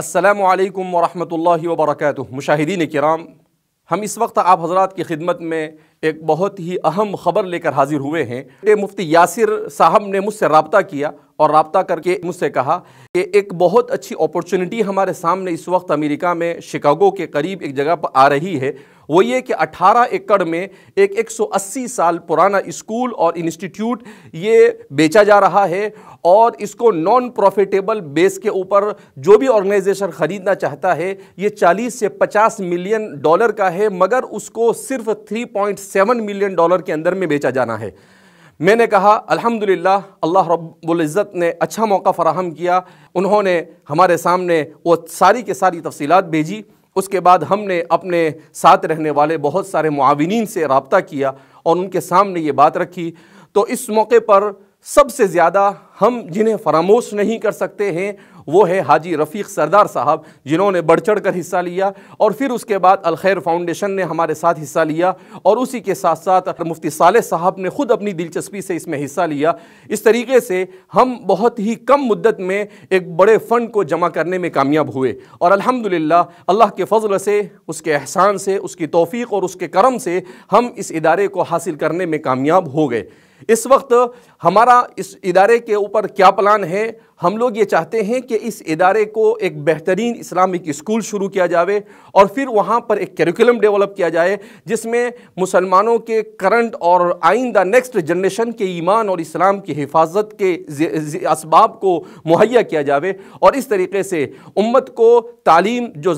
असलकम वरहमल वबरक मुशाहिदीन कराम हम इस वक्त आप हजरात की खिदमत में एक बहुत ही अहम ख़बर लेकर हाजिर हुए हैं ये मुफ्ती यासिर साहब ने मुझसे रबता किया और रबता करके मुझसे कहा कि एक बहुत अच्छी अपॉर्चुनिटी हमारे सामने इस वक्त अमेरिका में शिकागो के करीब एक जगह पर आ रही है वो ये कि 18 एकड़ में एक 180 साल पुराना स्कूल और इंस्टीट्यूट ये बेचा जा रहा है और इसको नॉन प्रॉफिटेबल बेस के ऊपर जो भी ऑर्गेनाइजेशन ख़रीदना चाहता है ये 40 से 50 मिलियन डॉलर का है मगर उसको सिर्फ 3.7 मिलियन डॉलर के अंदर में बेचा जाना है मैंने कहा अल्हम्दुलिल्लाह अल्लाह इज़्ज़त ने अच्छा मौका फ़राहम किया उन्होंने हमारे सामने वो सारी के सारी तफसीलात भेजी उसके बाद हमने अपने साथ रहने वाले बहुत सारे मुआविन से रबता किया और उनके सामने ये बात रखी तो इस मौके पर सबसे ज़्यादा हम जिन्हें फरामोश नहीं कर सकते हैं वो है हाजी रफ़ीक सरदार साहब जिन्होंने बढ़ चढ़ कर हिस्सा लिया और फिर उसके बाद अलखैर फाउंडेशन ने हमारे साथ हिस्सा लिया और उसी के साथ साथ मुफ्ती साले साहब ने ख़ुद अपनी दिलचस्पी से इसमें हिस्सा लिया इस तरीके से हम बहुत ही कम मुद्दत में एक बड़े फ़ंड को जमा करने में कामयाब हुए और अल्हम्दुलिल्लाह अल्लाह के फ़ज़ल से उसके एहसान से उसकी तोफ़ी और उसके करम से हम इस इदारे को हासिल करने में कामयाब हो गए इस वक्त हमारा इस इदारे के ऊपर क्या प्लान है हम लोग ये चाहते हैं कि इस इदारे को एक बेहतरीन इस्लामिक स्कूल शुरू किया जावे और फिर वहाँ पर एक करिकुलम डेवलप किया जाए जिसमें मुसलमानों के करंट और आइंदा नेक्स्ट जनरेशन के ईमान और इस्लाम की हिफाजत के इसबाब को मुहैया किया जावे और इस तरीके से उम्मत को तालीम जो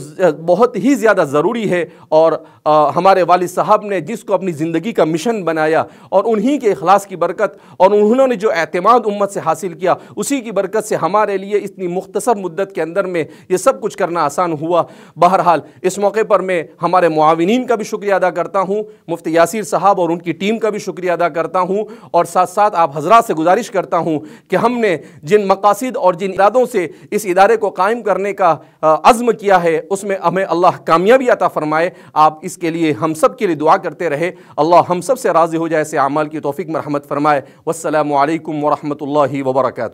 बहुत ही ज़्यादा ज़रूरी है और आ, हमारे वाल साहब ने जिसको अपनी ज़िंदगी का मिशन बनाया और उन्हीं के अखलास की बरकत और उन्होंने जो अतमाद उम्मत से हासिल किया उसी की बरकत से से हमारे लिए इतनी मुख्तर मुद्दत के अंदर में ये सब कुछ करना आसान हुआ बहरहाल इस मौके पर मैं हमारे मुआविन का भी शुक्रिया अदा करता हूँ मुफ्ती यासिर साहब और उनकी टीम का भी शुक्रिया अदा करता हूँ और साथ साथ आप हजरा से गुजारिश करता हूँ कि हमने जिन मकासद और जिन इरादों से इस इदारे को कायम करने का अज़म किया है उसमें हमें अल्लाह कामयाबी अता फ़रमाए आप इसके लिए हम सब के लिए दुआ करते रहे अल्लाह हम सब से राज़ी हो जाए ऐसे अमाल की तोफ़ी मरहमत फ़रमाए वालकम वरहमल वर्का